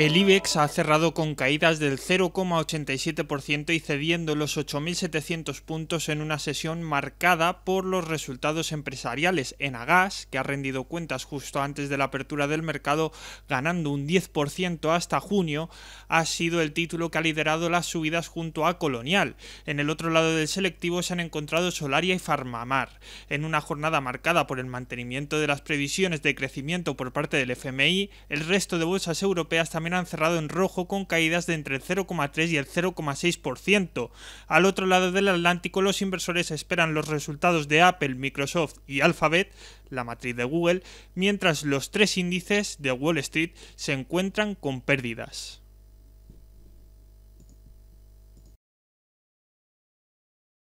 El IBEX ha cerrado con caídas del 0,87% y cediendo los 8.700 puntos en una sesión marcada por los resultados empresariales. en Agas, que ha rendido cuentas justo antes de la apertura del mercado, ganando un 10% hasta junio, ha sido el título que ha liderado las subidas junto a Colonial. En el otro lado del selectivo se han encontrado Solaria y Farmamar. En una jornada marcada por el mantenimiento de las previsiones de crecimiento por parte del FMI, el resto de bolsas europeas también han cerrado en rojo con caídas de entre el 0,3 y el 0,6%. Al otro lado del Atlántico, los inversores esperan los resultados de Apple, Microsoft y Alphabet, la matriz de Google, mientras los tres índices de Wall Street se encuentran con pérdidas.